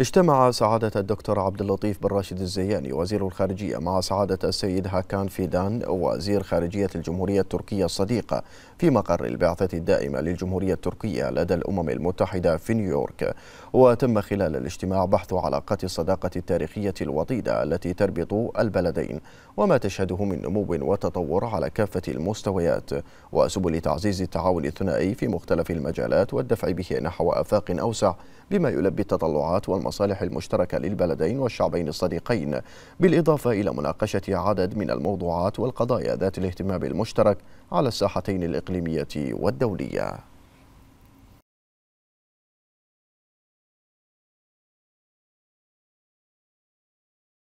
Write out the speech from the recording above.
اجتمع سعادة الدكتور عبد اللطيف بن راشد الزياني وزير الخارجية مع سعادة السيد هاكان فيدان وزير خارجية الجمهورية التركية الصديقة في مقر البعثة الدائمة للجمهورية التركية لدى الأمم المتحدة في نيويورك وتم خلال الاجتماع بحث علاقات الصداقة التاريخية الوطيدة التي تربط البلدين وما تشهده من نمو وتطور على كافة المستويات وسبل تعزيز التعاون الثنائي في مختلف المجالات والدفع به نحو آفاق أوسع بما يلبي التطلعات والمشروعات المصالح المشتركة للبلدين والشعبين الصديقين بالإضافة إلى مناقشة عدد من الموضوعات والقضايا ذات الاهتمام المشترك على الساحتين الإقليمية والدولية